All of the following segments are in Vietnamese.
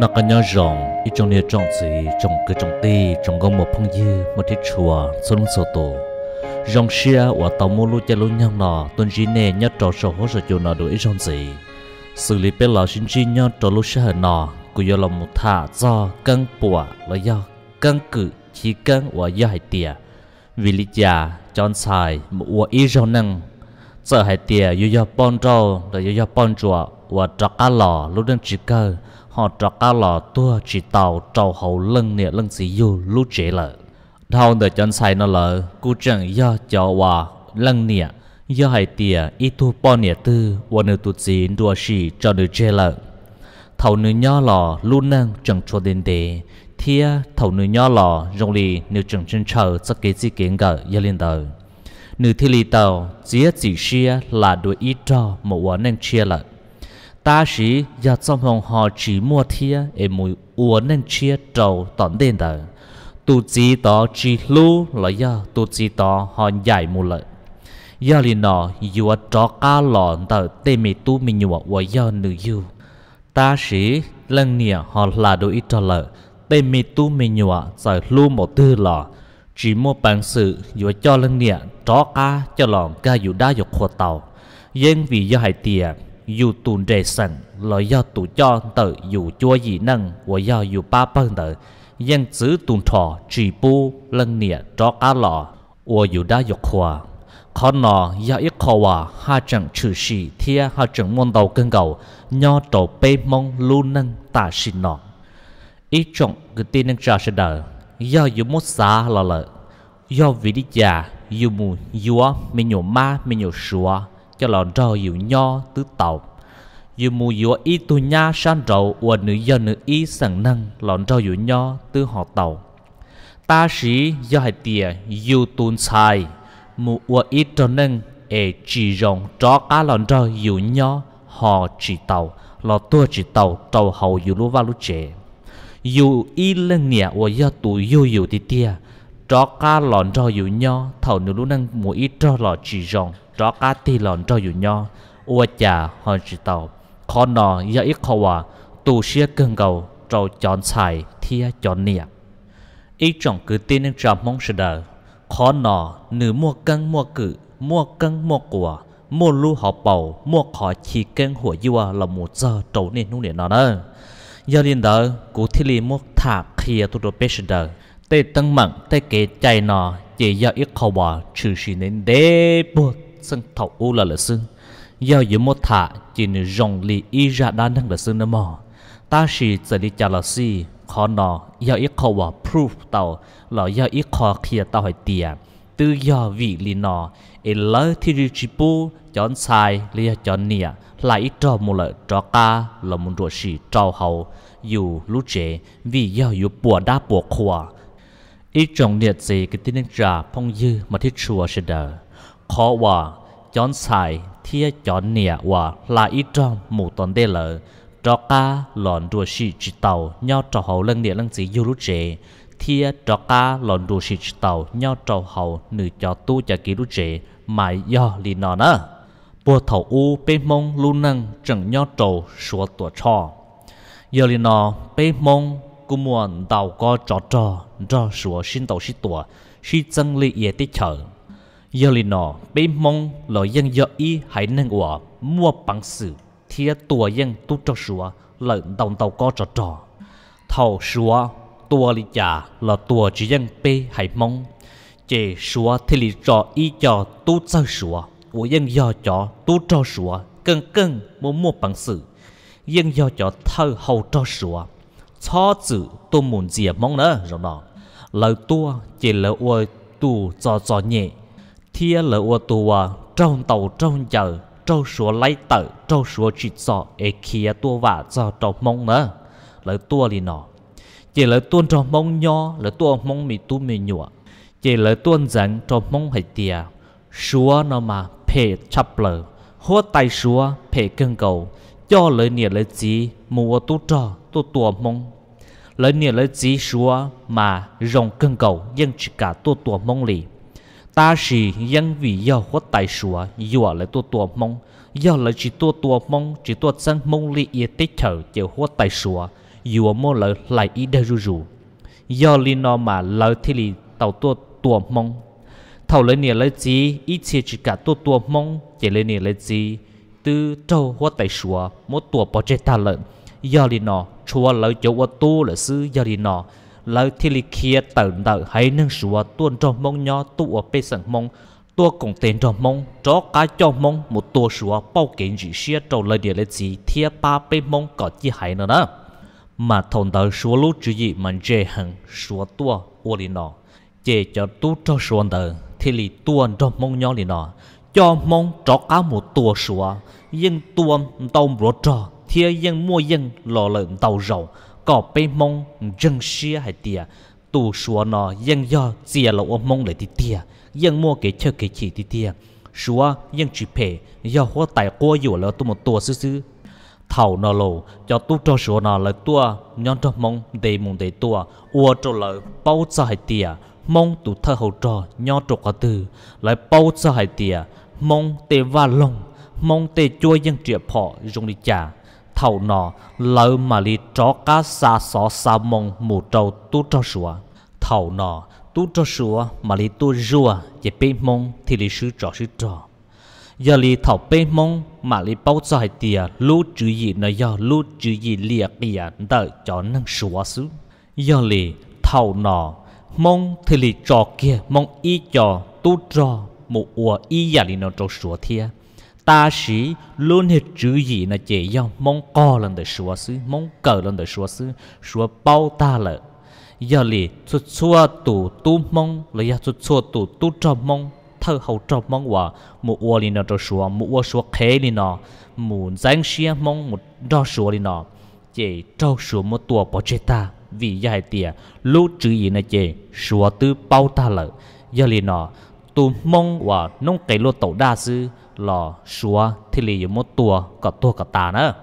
nó có nhau rộng ít trong nhà trong gì trong cứ trong tê trong gom một phong dư một thiết chùa số lông số tổ rong xia và tàu mua lúa chè lúa nhau nọ tuần gì nè nhớ trò sổ hỗ trợ chỗ nọ đuổi trong gì xử lý bé lò xin chi nhớ trò lúa xia nọ cứ do lòng một thả do căng bùa là do căng cự chỉ căng và do hải tiề vì lý già chọn sai một ua ý rau năng sợ hải tiề do do bon rau rồi do do bon chùa và trọc cá lò lúc đang chỉ cơ họ trọ cá lò tua chỉ tàu trâu hậu lưng nè lưng xì dù lú chế lợ thao để chân say nó lợ cú chẳng do cho hòa lưng nè do hai tiề ít thu bò nè tư và nữ tụt gì đua xì cho nữ chế lợ thầu nữ nhỏ lò lú nâng chẳng cho đến đề thia thầu nữ nhỏ lò rong lì nữ chẳng chân chờ sắc kế gì kiến gỡ gia liên đời nữ thi lì tàu chia chỉ xia là đuổi ít cho một quả năng chia lợ ta sĩ giờ trong phòng họ chỉ mua thia em mùi uốn nên chia trầu tận đền tờ tu chỉ đó chỉ lu là giờ tu chỉ đó họ giải mù lợi giờ liền nọ vừa cho cá lọn tờ tê mi tu mi nhụa và giờ nữ yêu ta sĩ lần nìa họ là đôi ít trò lợi tê mi tu mi nhụa giờ lu một tư lọ chỉ mua bằng sự vừa cho lần nìa cho cá cho lọn ca dù đa dục khổ tàu dân vì do hải tiền dù tùn rề sẵn lo do tù cho tự dù chua gì năng và do dù ba phần tự dân giữ tùn trò trì bu lân nịa cho cá lọ và dù đã dục hòa khó nọ do ít khó hòa ha chẳng trừ sĩ thia ha chẳng môn đầu cân cầu nho trổ bê mong lưu năng tà xin nọ ít trọng cứ tin năng trà sẽ đỡ do dù mốt xa lo lợi do vì đi già dù mù dù mình nhổ ma mình nhổ sủa cho là rò dịu nho tứ tàu dù mù dù y tu nha san rậu và nữ do nữ y sẵn năng lọn rò dịu nho tứ họ tàu ta sĩ do hai tìa dù tuôn xài mù và y trò năng e chỉ rộng tró cá lọn rò dịu nho họ chỉ tàu lọ tua chỉ tàu tàu hậu dù lúa va lúa trẻ dù y lên nhẹ và do tụ dù dù thì tia cho cá lòn cho dù nho thầu nếu lúc năng mua ít cho lò chỉ rong cho cá thì lòn cho dù nho ua chả hòn chỉ tàu khó nọ giờ ít khó hòa tù xia cưng cầu trâu chọn xài thia chọn nia ít chọn cứ tin nên trạm mong sự đời khó nọ nửa mua cân mua cự mua cân mua của mua lu họ bầu mua khó chỉ cân หัว dua là một giờ trâu nên nung điện nọ đó giờ liền đó cụ thi li mua thả kia tụ đồ bê sự đời ตตั้งมั่งเตเกใจนอเจียอิกขาวชื่อชินนเดบุตซึ่งทั่อุลละซึ่งยาอยู่มทถาจินจงลีอิจาดนั่งละซึ่งนมอตาชีจะลิจัลซีขอนอยาอิกขาวพรูฟเต่าหล่อยาอิกขอเคียเต่าหอยเตียตือยาวีลีนอเอลเลที่ริจิปูจอนชายเลียจอนเนียหลายจอมุลจอกาละมุนดวชีเจ้าเฮาอยู่ลุเจวียาอยู่ปวดดาปวดขวา ý trọng liệt gì cái tin trả phong dư mà thiết chùa sẽ đờ khó hòa chọn xài thia chọn nịa là ý trọng mù toàn đê lợ cho ca lòn đùa chỉ tàu nhau trò hậu lân địa lân gì du lúc chế thia cho ca lòn đùa chỉ tàu nhau trò hậu nữ cho tu cho kỹ lúc chế mà do lì nọ nữa bùa thầu u bê mông lu nâng chẳng nhau trầu sủa tùa cho giờ lì nọ bê mông cú mua tàu có trò trò trò sủa xin tàu xin tua xin chân lý yê tích chở giờ lì nọ bê mong lò dân giờ y hãy nâng ủa mua bằng sự thia tua dân tu trò sủa lợn đồng tàu có trò trò thầu sủa tua lì chả là tua chỉ dân bê hãy mong chế sủa thì lì trò y cho tu trò sủa ủa dân dọ cho tu trò sủa cân cân mua mua bằng sự dân dọ cho thơ hầu trò sủa cho chữ tôi muốn gì à? mong nữa rồi đó lỡ tua chỉ lỡ ua tu cho cho nhẹ thia lỡ ua tua à, trong tàu trong chờ trâu số lấy tờ trâu số chỉ cho e kia tua vả cho trâu mong nữa lỡ tua thì nó chỉ lỡ tuôn trâu mong nho lỡ tua mong mi tu mi nhụa chỉ lỡ tuôn dẫn trâu mong hay tia xúa nó mà phê chắp lờ hốt tay xúa phê cưng cầu cho lời niệm lời chỉ mua tu trò tu tu mong lời niệm lời chỉ xua mà rồng cân cầu dân chỉ cả tu tùa mong lì ta chỉ dân vì do khuất tài xua dùa lời tu tu mong do lời chỉ tu tu mong chỉ tu sang mong lì yết tích chờ chịu khuất tài xua dùa mua lời lại ý đa ru rù do li no mà lời thì lì tàu tu tu mong thầu lời niệm lời chỉ ít chia chỉ cả tu tu mong chỉ lời niệm lời chỉ từ trâu hoa tài xua một tuổi bỏ chết ta lợn giờ đi nọ chúa lời chỗ hoa tu là sư giờ đi nọ lời thì lì kia tận đợi hãy nâng sủa tuôn trong mông nhỏ tu ở bên sân mông tua cùng tên trong mông chó cá cho mông một tua xua bao kiến dị xia trâu lời địa là gì thiê ba bên mông có chi hãy nữa đó mà thôn đời xua lúc chú gì mà dễ hằng xua tua hoa đi nọ chế cho tu cho xua đời thì lì tuôn trong mông nhỏ đi nọ cho mong cho cá một tua sủa yên tua tàu bro trò thia yên mua yên lò lợn tàu rầu có bê mong dân xia hay tia tu sủa nó yên do chia lò mong lại tia yên mua cái chơi cái chỉ tia sủa yên chỉ phê do hoa tài qua dù là tu một tua sư sư thầu nó lù cho tu cho sủa nó là tua nhon cho mong để mong để tua ua cho lợn bao giờ sai tia mong tụ thơ hậu trò nho trục ở từ lại bao giờ sai tia mong tê va lòng mong tê chua dân trịa phỏ dùng đi chả thầu nọ lỡ mà li chó cá xa xó xa mong mù trâu tu trâu sủa thầu nọ tu trâu sủa mà li tu rùa dạy bê mong thì li sư trò sư trò giờ li thầu bê mong mà li bao cho hai tìa lú chữ gì nó do lú chữ gì lìa kìa đợi cho năng sủa xứ giờ li thầu nọ mong thì li trò kia mong y trò tu trò một ủa y giả lì nó trâu sủa thia ta sĩ luôn hết chữ gì là chế nhau mong co lần đời sủa sư mong cờ lần đời sủa sư sủa bao ta lợ giờ lì chút xua tù tu mong lời giờ chút xua tù tu cho mong thơ hậu cho mong hòa một ủa lì nó trâu sủa một ủa sủa khế lì nó một danh xia mong một đo sủa lì nó chế trâu sủa một tua bỏ chế ta vì dài tìa lúc chữ gì là chế sủa tư bao ta lợ giờ lì nó tu mong và nông cái lô tổ đa sư lò xua thì lì một tua cả tua cả tà nữa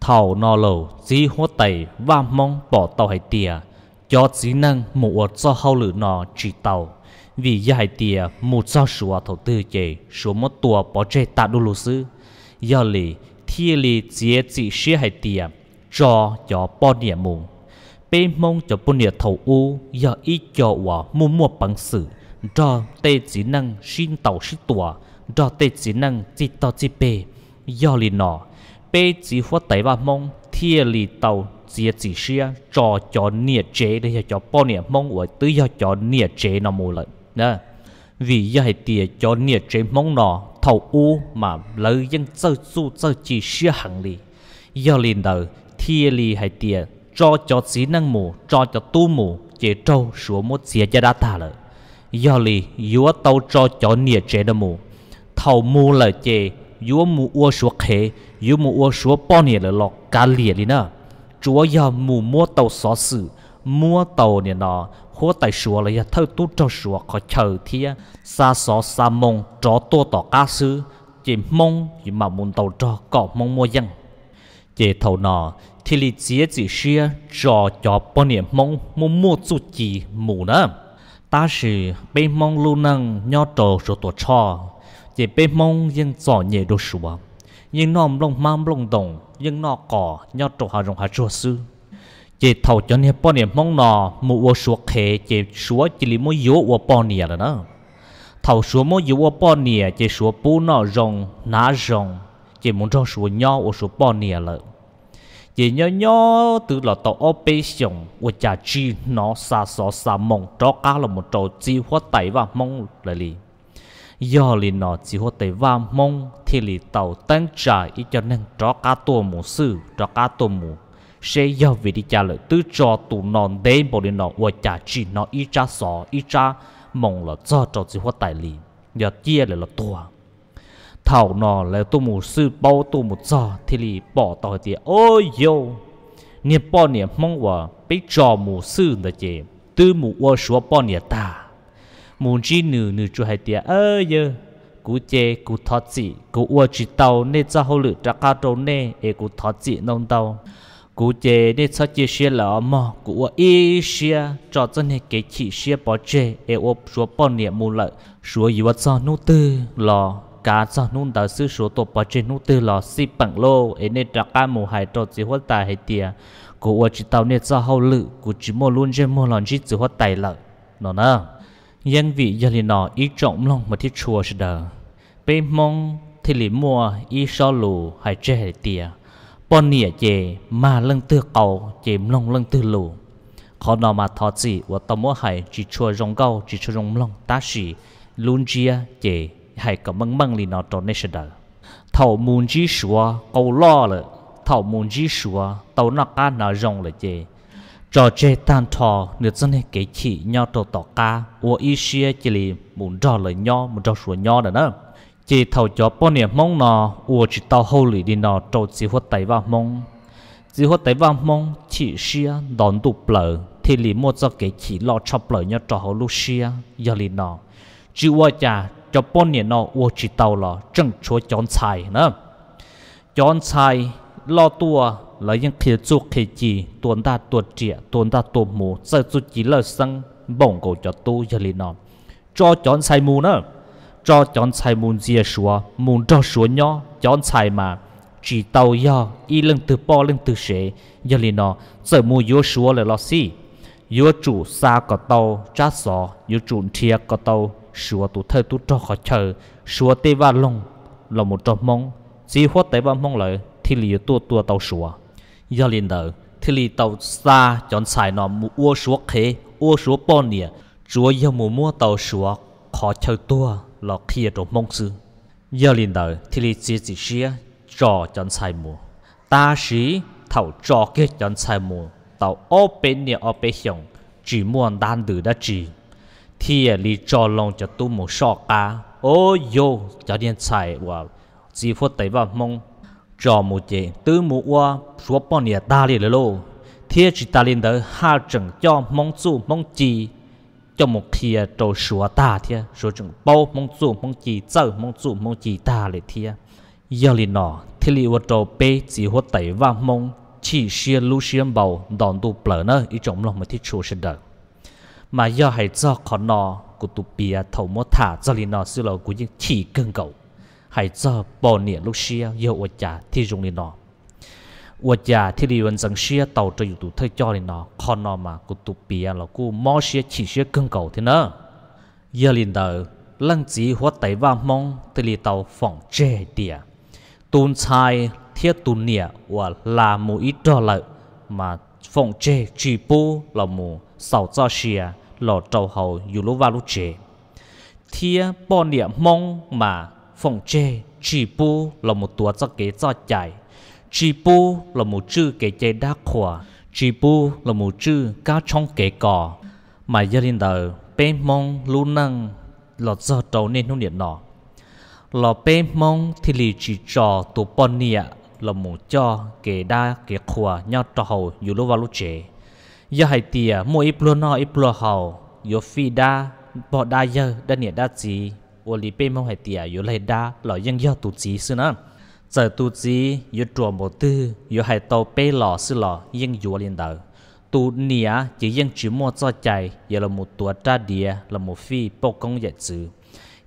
thầu nò lầu dí hô tẩy và mong bỏ tàu hải tìa cho dí năng mụ cho hậu lử nò chỉ tàu vì gia hải tìa mụ cho xua thầu tư chế xua một tua bỏ chế tạ đô lô sư giờ lì thi lì chế chỉ xế hải tìa cho cho bỏ địa mù bê mong cho bôn địa thầu u giờ ít cho và mua mua bằng sử cho tê chỉ năng xin tàu sĩ tùa cho tê chỉ năng chỉ tàu chỉ bê do lì nọ bê chỉ hoa tẩy ba mông thiê lì tàu chỉ chỉ xia cho cho nia chế để cho bao nia mông của tứ cho cho nia chế nó mù lợn nè vì do hệ tiề cho nia chế mông nọ thầu u mà lấy dân sơ su sơ chỉ xia hàng lì do lì nợ thiê lì hệ tiề cho cho chỉ năng mù cho cho tu mù chế trâu xuống một xia cho đã thả lợi do li yếu tàu cho cho nia chế đâm mù thầu mù là chế yếu mù u số khế yếu mù u số bao nia là lọ cá lìa li nè chúa do mù mua tao xó sự mua tao nè nó hố tài số là thâu tu cho số có chờ thia sa xó sa mông cho tô tao cá sư chỉ mong chỉ mà muốn tao cho cọ mong mua dân chế thầu nọ thì li chế chỉ xia cho cho bao nia mong mua mua chút gì mù nữa ta sĩ bê mong lưu năng nho trồ rồi tổ cho chỉ bê mong nhưng giỏ nhẹ đồ sủa nhưng nó lòng mang lòng đồng nhưng nó cỏ nho trồ hà rồng hà chua sư chỉ thầu cho nên bọn niệm mong nọ mù ô sủa khề chỉ sủa chỉ lý mỗi yếu ô bọn niệm là nó thầu sủa mỗi yếu ô bọn niệm chỉ sủa bù nọ rồng ná rồng chỉ muốn cho sủa nho ô sủa bọn niệm là chỉ nhớ nhớ từ là tàu operation của cha chi nó xa xó xa mong cho cá là một trò chi hoa tay và mong là gì? do li nó chi hoa tay và mong thì li tàu tăng trả ý cho nên cho cá tua mù sư cho cá tua mù sẽ do vì đi trả lời từ cho tụ non đế bộ đi nó của cha chi nó ý cha xó ý cha mong là cho trò chi hoa tay li giờ chia lại là tua thảo nọ là tôi một sư bao tôi một giờ thì lì bỏ tỏi thì ôi yêu niệm bao niệm mong hòa bị trò một sư là gì từ một ô số bao niệm ta muốn chi nữ nữ cho hai tiệt ơi yêu cú chê cú thoát chỉ cú ô chỉ tàu nên cho hậu lự ra cao trâu nè e cú thoát chỉ nông tàu cú chê nên cho chê xe là mà cú ô ý xe cho chân hệ cái chỉ xe bỏ chê e ô số bao niệm mù lợi số gì vật cho nô tư lò cá cho nung tàu sư số tổ bà trên nút từ lò si bằng lô ấy nên đặt cá mù hải trò chỉ hót tài hay tiề của ở chỉ tàu nên cho hậu lự của chỉ mua luôn trên mua lòn chỉ chỉ hót tài lợi nó nè nhân vị gia đình nó ý trọng lòng mà thiết chùa sẽ đờ bê mong thì lì mua ý so lù hải chế hay tiề bọn nịa chè mà lưng tư cầu chè lòng lưng tư lù khó nào mà thọ chỉ của tàu mua hải chỉ chùa rong gâu chỉ chùa rong lòng ta chỉ luôn chia chè hay cả măng măng li nó tròn nết sờ thầu muốn chỉ sửa câu lo lợ thầu muốn chỉ sửa tàu nó cá nó rong lợ chê trò chê tan thò nửa dân này cái chỉ nhau trò tỏ cá ua ý xia chỉ li muốn trò lợ nhau muốn trò sửa nhau đó nữa chỉ thầu cho bao nhiêu mong nó ua chỉ tàu hậu lì đi nó trâu chỉ hốt tay vào mong chỉ hốt tay vào mong chỉ xia đón đủ bờ thì lì mua cho cái chỉ lo cho bờ nhau trò hậu lúc xia giờ lì nó chỉ ua cha cho bốn niên nó uo chỉ tàu là trưng chúa chọn xài nữa chọn xài lo tua là những khi chú khi chỉ tuần ta tuần trẻ tuần ta tuần mù giờ chú chỉ là sân bổng cổ cho tu cho liền nó cho chọn xài mù nữa cho chọn xài mù dìa xúa mù cho xúa nhỏ chọn xài mà chỉ tàu yo y lưng từ po lưng từ sế giờ liền nó giờ mù yo xúa là lo xì yo chủ xa có tàu cha sò yo chủ thiệt có tàu sửa tu thơ tu cho khó chờ sửa tê va lông là một trò mong chỉ hoa tế va mong lợi thì lì tu tu tàu sửa giờ liền đầu thì lì tàu xa chọn xài nó mua ua sửa khế ua sửa bòn nè chúa giờ mua mua tàu sửa khó chờ tua là kia trò mong sư giờ liền đầu thì lì chỉ chỉ xia trò chọn xài mua ta sĩ thầu trò kết chọn xài mua tàu ô bên nè ô bên hiong chỉ muốn đan từ đã chỉ thì à, lý cho lòng cho tu một sọ cá ô yo cho điện chạy và chỉ phút tới vào mong cho một chế tư một qua số bao nhà ta liền lô thì chỉ ta liền tới hai chừng cho mong chú mong chi cho một thìa trâu số ta thìa số chừng bao mong chú mong chi giờ mong chú mong chi ta liền thìa giờ liền nọ thì lý vật trâu bê chỉ phút tới vào mong chỉ xia lu xiêm bầu đòn tu bờ nữa ý chống lòng mà thích chủ sinh đời mà do hay do khó nó, của tụ bia thầu mô thả do lì nó sư lâu của những chỉ cân cầu hay do bò nỉa lúc xia yêu ổ chả thi dùng lì nó, ổ chả thi lì vận dân xia tàu cho dù tụ thơ cho lì nó, khó nó mà của tụ bia là của mò xia chỉ xia cân cầu thế nơ giờ lì nợ lăng chỉ hóa tẩy và mong thì lì tàu phỏng chê tìa tôn sai thiết tôn nỉa và là mũi đo trò lợi mà phong chế chỉ pu là mù sau cho xìa lò trâu hầu dù lúc va lúc chế thia bỏ niệm mong mà phong chế chỉ pu là một tua cho kế cho chạy chỉ pu là một chữ kế chế đa khỏa chỉ pu là một chữ cá trong kế cò mà gia đình đời bê mong lu năng lò cho trâu nên nó niệm nọ lò bê mong thì lì chỉ cho tụ bỏ niệm là mù cho kể đa kể khua nhau trò hầu dù lúc vào lúc chế giờ hãy tìa mua ít luôn nó ít luôn hầu dù phi đa bỏ đa giờ đa nhiệt đa gì ô lý bê mong hãy tìa dù lấy đa lọ dân do tụ gì xưa nữa giờ tụ gì dù trùa một tư dù hãy tàu bê lọ xưa lọ dân dù liền đầu tụ nia chỉ dân chỉ mua cho chạy giờ là một tuột ra đìa là một phi bao công dạy chữ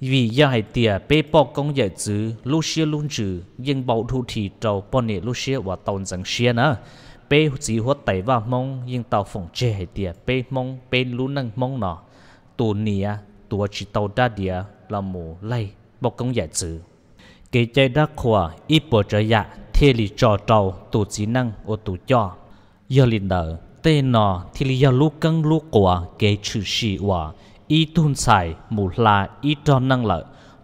vì gia hải tiệt bê bọc công giải chữ lúc xưa luôn chữ nhưng bảo thủ thì tàu bọn này lúc xưa và tàu rằng xưa nữa bê chỉ hoạt tẩy vào mong, nhưng tàu phòng chê hải tiệt bê mông bê lũ năng mông nọ tù nia tù chỉ tàu đa địa là mù lây bọc công giải chữ kể chơi đa khóa ít bộ trở dạ thế lì trò tàu tù chỉ năng ô tù cho giờ lì nở tên nọ thì lì giờ lúc cân lúc quả kể chữ xì quả y tun sai mù là y cho năng lợi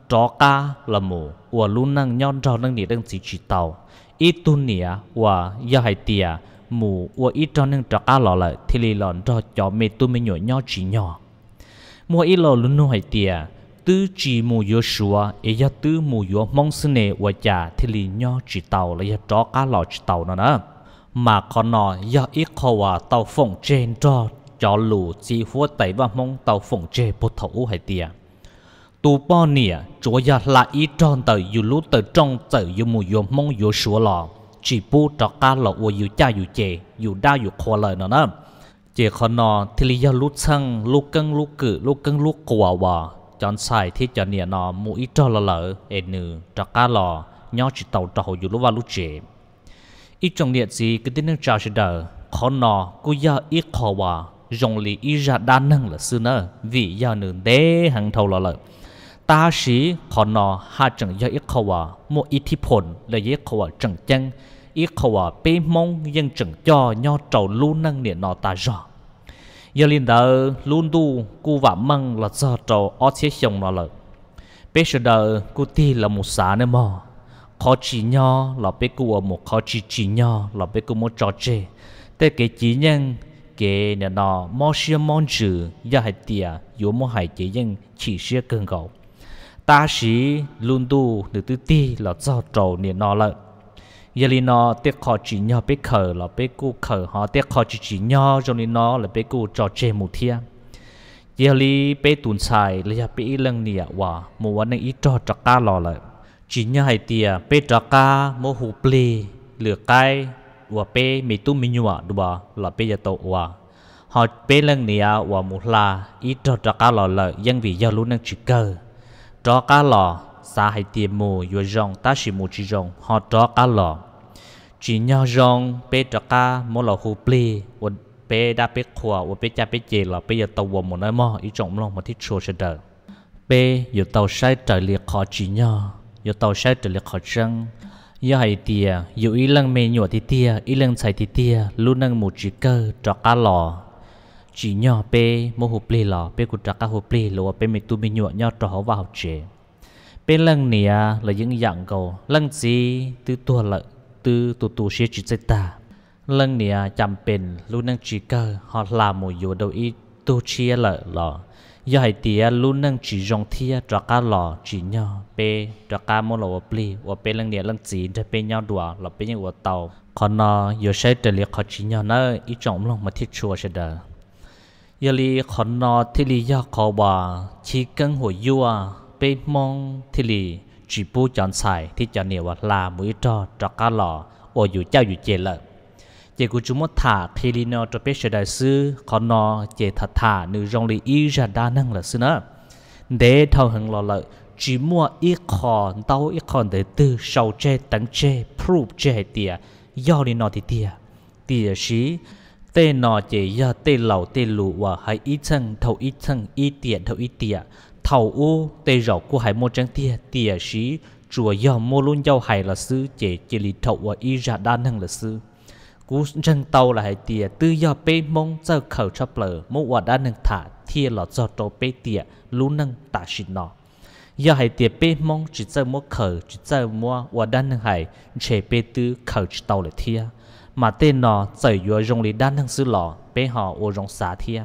cho ca là mù và luôn năng nhon cho năng nỉ đang chỉ chỉ tàu y tun nỉa và do hai tia mù và y cho năng cho ca lọ lợi thì lì lòn cho cho mê tu mê nhỏ nhỏ chỉ nhỏ mua y lọ luôn nuôi hai tia tư chỉ mù yếu sủa ấy do tư mù yếu mong sinh nề và già thì lì nhỏ chỉ tàu là do cho ca lọ chỉ tàu nó nữa mà còn nói do ít khó và tàu phồng trên cho cho lù chỉ hua tẩy và mong tàu phồng chê bột thấu hay tiề tu bò nỉa chúa ya là ý tròn tờ dù lú tờ trong tờ dù mù dù mong yu sủa lò chỉ bu cho cá lọ ua dù cha dù chè dù đa dù khoa lời nó nè chỉ khó nọ thì lý do lú xăng lú cân lú cự lú cân lú quả hòa chọn sai thì cho nỉa nọ mù ý cho lờ lờ. ê nữ cho cá lò nhỏ chỉ tàu cho hồ dù lú và lú chè ít trong điện gì cứ tin nước trào sẽ đờ khó nọ cú ya ít khó hòa rong lì y ra đa năng là sư nơ vì do nữ đế hàng thầu lọ lợi. ta sĩ khó nọ hạ chẳng do ít khó hòa một ít thi phồn là ít khó hòa chẳng chăng ít khó hòa bê mong dân chẳng cho nho trầu lưu năng niệm nọ ta rõ giờ liền đờ luôn đu cu vả măng là do trầu ó chế xong nọ lợi. bê sơ đờ cu ti là một xã nè mò khó chỉ nho là bê cu ở một khó chỉ chỉ nho là bê cu một trò chê tê cái chỉ nhân kế nè nó mò xia mòn chữ ya hai tia yo mò hai chế dân chỉ xia cơn gầu ta xí luôn tu được tư ti là do trầu nè nó lợ giờ li nó tiếc khó chỉ nhau bé khờ là bé cô khờ họ tiếc khó chỉ chỉ nhau rồi li nó là bé cô trò chê một thiên giờ li bé tuần xài là giờ bé lần nè hòa một วัน này ít trò trò ca lò lợ chỉ nhau hai tia bé trò ca mô hụp lì lửa cây. ว่าเป้มีตุ้มมีนัวดูบ่หล่อเป้จะโตว่าหอดเป้เรื่องนี้ว่ามุลาอีจอดก้าหล่อเลยยังวิยารู้นังจิเกอจอก้าหล่อสาให้เตียมูอยู่จงตาชิมูจิจงหอดจอก้าหล่อจีนยอจงเป้จอก้ามอหล่อฮูปลีวันเป้ดาเป้ขวาวันเป้จ่าเป้เจหล่อเป้จะโตว่าหมดเลยมออีจงลงมาที่โชว์เฉดเป้อยู่เตาใช้ใจเลียคอจีนยออยู่เตาใช้ใจเลียคอจังยาไอเตียอยู่อีลังเมนหยวที่เตียอีลังใส่ที่เตียลูนังมูจิเกอร์จอกาหล่อจียอเปโมหุปลีหล่อเปกุจักกาหุปลีหลัอวเป้มีตวเมนหยวดย่อจอหว่าเจ เป็นลังเนียหรือยังอย่างกูาลังจีตือตัวละตือตัวตัวเชียจิตใจตาลังเนียจำเป็นลูนังจิเกอร์ฮอตลามูอยู่เดอีตัวเชียละหล่อย่อยเตียลุ้นนั่งจีจงเทียจักกาหล่อจีเนาะเปจักกาโมโลวปลีว่าเป็นเรื่องเดียเรื่องจีจะเป็นเนาดัวเราเป็นยังงวเตาขอนอยู่ใช้เตลีขอจีเนาะนออีจงลงมาที่ชัวเสดยลีขอนอที่ลียาขอบาชีกังหัวยัวเปมองที่ลีจีปูจอนใส่ที่จะเหนียวลามุยจอจักกาหล่อโออยู่เจ้าอยู่เจรลญ chỉ của chúng mất thả khi linh nó cho biết sự đại sư còn nó chỉ thả thả nữ rong lì ý ra đa năng là sư nữa để thâu hứng lo lợi chỉ mua ít còn tao ít còn để từ sau chê tấn chê proof chê tiền do đi nó thì tiền tiền gì tê nó chỉ do tê lẩu tê lụ và hay ít chân thâu ít chân ít tiền thâu ít tiền thâu u tê rậu của hải mua trắng tiền tiền gì chùa do mua luôn giao hải là sư chỉ chỉ lì thâu và y ra đa năng là sư กูจังเตาละหายเตียตื้อยอเป้มงเจ้าเขาชอบเปลมุวัดด้านหนึ่งถาเทียหลอดจอโตเปเตียลุ้นั่งตาชินนอยอหาเตียเป้มงจิตเจ้ามัวเขาจิตเจ้ามัววัดด้านหนึ่งหาเฉเปตือเขาจิตเตาละเทียมาเต้นนอใจอยัวยงลีด้านหนึ่งสือหล่อเปห่ออุรงสาเทีย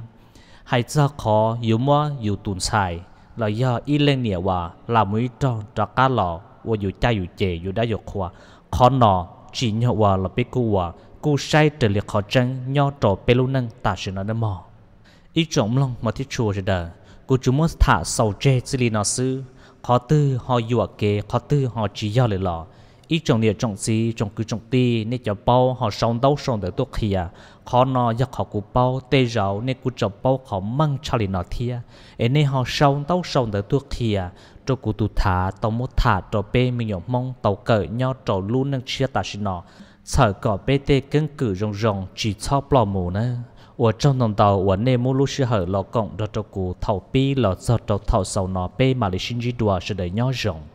หายเจ้าขออยู่มัวอยู่ตุนชายเราย่ออีเล่งเหนียวว่าลามุยจองจักก้าหล่อว่าอยู่ใจอยู่เจอยู่ได้ยกขวาขอนอจีนเหว่าเราไปกูว่า cú sai trở liệt khó chân nho trò bê lô nâng tả sự nó đâm mò ý trọng lòng mà thiết chùa rồi giờ cú chú muốn thả sầu chê xử lý nó sư khó tư họ dùa kê khó tư họ chỉ do lời lọ ý trọng địa trọng gì trọng cứ trọng ti nên cho bao họ sống đâu sống được tốt khía khó nó giặc họ cú bao tê rào nên cú trọng bao họ măng cho lý nó thia ấy nên họ sống đâu sống được tốt khía cho cú tu thả tàu mốt thả cho bê mình nhộng mong tàu cởi nhau trò luôn nâng chia ta xin nó sợ có bê tê cân cử rong rong chỉ cho bỏ mù nè ở trong đồng tàu ở nơi mua lúc sư hở lọ cộng đó cho cụ thầu pi lọ do cho thảo sầu nọ bê mà lấy sinh di đùa sẽ đầy nhỏ rộng